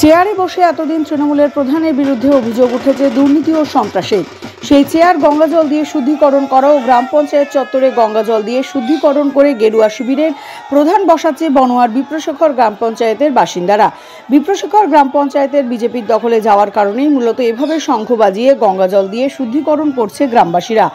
চেয়ারে বসে এতদিন তৃণমূলের প্রধানের বিরুদ্ধে অভিযোগ উঠেছে দুর্নীতি ও সন্ত্রাসের সেই চেয়ার গঙ্গাজল দিয়ে শুদ্ধিকরণ করা ও গ্রাম পঞ্চায়েত চত্বরে গঙ্গাজল দিয়ে শুদ্ধিকরণ করে গেরুয়া শিবিরের প্রধান বসাচ্ছে বনোয়ার বিপ্রশেখর গ্রাম পঞ্চায়েতের বাসিন্দারা বিপ্রশেখর গ্রাম পঞ্চায়েতের বিজেপির দখলে যাওয়ার কারণেই মূলত এভাবে শঙ্খ বাজিয়ে গঙ্গাজল দিয়ে শুদ্ধিকরণ করছে গ্রামবাসীরা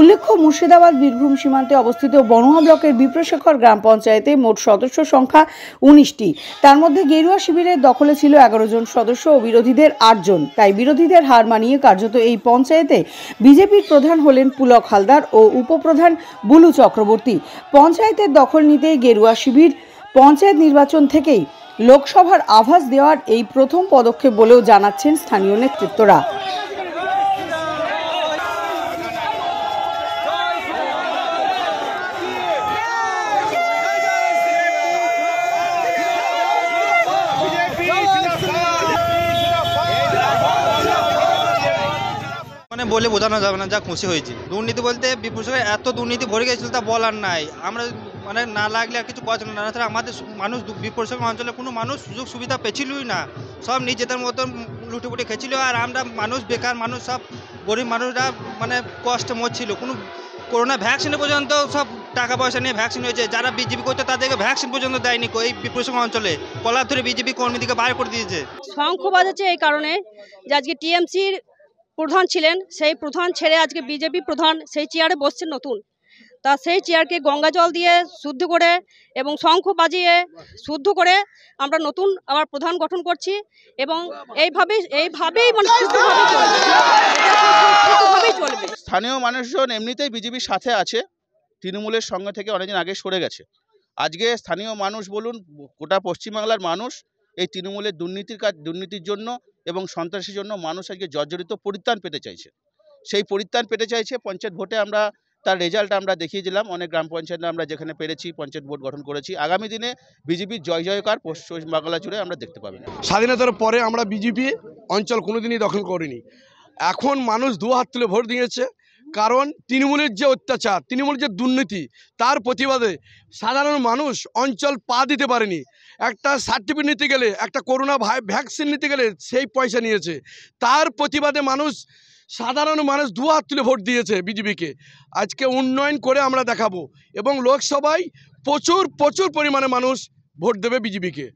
উল্লেখ্য মুর্শিদাবাদ বীরভূম সীমান্তে অবস্থিত বনোয়া ব্লকের বিপ্রশেখর গ্রাম পঞ্চায়েতে মোট সদস্য সংখ্যা উনিশটি তার মধ্যে গেরুয়া শিবিরের দখলে ছিল এগারো জন সদস্য ও বিরোধীদের আটজন তাই বিরোধীদের হার মানিয়ে কার্যত এই পঞ্চায়েতে বিজেপির প্রধান হলেন পুলক হালদার ও উপপ্রধান বুলু চক্রবর্তী পঞ্চায়েতের দখল নিতে গেরুয়া শিবির পঞ্চায়েত নির্বাচন থেকেই লোকসভার আভাস দেওয়ার এই প্রথম পদক্ষেপ বলেও জানাচ্ছেন স্থানীয় নেতৃত্বরা বলে বোঝানো যাবে না যা খুশি হয়েছি দুর্নীতি বলতে বিপুল সরকার এত দুর্নীতি ভরে গেছিল তা বলার নাই আমরা মানে না লাগলে আর কিছু করা না তাছাড়া আমাদের মানুষ বিপুল সরকার অঞ্চলে কোনো মানুষ সুযোগ সুবিধা পেছিলই না সব নিজেদের মতন লুটেপুটে খেয়েছিল আর আমরা মানুষ বেকার মানুষ সব গরিব মানুষরা মানে কষ্ট মরছিল কোনো করোনা ভ্যাকসিন পর্যন্ত সব টাকা পয়সা নিয়ে ভ্যাকসিন হয়েছে যারা বিজেপি করছে তাদেরকে ভ্যাকসিন পর্যন্ত দেয়নি এই সংখ্যা অঞ্চলে কলার ধরে বিজেপি কর্মীদেরকে বাইর করে দিয়েছে শঙ্খ বাজাচ্ছে এই কারণে যে আজকে টিএমসির প্রধান ছিলেন সেই প্রধান ছেড়ে আজকে বিজেপি প্রধান সেই চেয়ারে বসছেন নতুন তা সেই চেয়ারকে গঙ্গা জল দিয়ে শুদ্ধ করে এবং শঙ্খ বাজিয়ে শুদ্ধ করে আমরা নতুন আবার প্রধান গঠন করছি এবং এইভাবেই এইভাবেই মানে স্থানীয় মানুষজন এমনিতেই বিজেপির সাথে আছে তৃণমূলের সঙ্গে থেকে অনেকদিন আগে সরে গেছে আজকে স্থানীয় মানুষ বলুন গোটা পশ্চিমবাংলার মানুষ এই তৃণমূলের দুর্নীতির কাজ দুর্নীতির জন্য এবং সন্ত্রাসের জন্য মানুষ আজকে জর্জরিত পরিত্রাণ পেতে চাইছে সেই পরিত্রাণ পেতে চাইছে পঞ্চায়েত ভোটে আমরা তার রেজাল্ট আমরা দেখিয়ে দিলাম অনেক গ্রাম পঞ্চায়েতে আমরা যেখানে পেরেছি পঞ্চায়েত ভোট গঠন করেছি আগামী দিনে বিজেপির জয় জয়কার পশ্চিম বাংলা জুড়ে আমরা দেখতে পাবেন স্বাধীনতার পরে আমরা বিজেপি অঞ্চল কোনোদিনই দখল করিনি এখন মানুষ দু হাত তুলে ভোট দিয়েছে কারণ তৃণমূলের যে অত্যাচার তৃণমূলের যে দুর্নীতি তার প্রতিবাদে সাধারণ মানুষ অঞ্চল পা দিতে পারেনি একটা সার্টিফিকেট নিতে গেলে একটা করোনা ভাই ভ্যাকসিন নিতে গেলে সেই পয়সা নিয়েছে তার প্রতিবাদে মানুষ সাধারণ মানুষ হাত তুলে ভোট দিয়েছে বিজেপিকে আজকে উন্নয়ন করে আমরা দেখাবো এবং লোকসভায় প্রচুর প্রচুর পরিমাণে মানুষ ভোট দেবে বিজেপিকে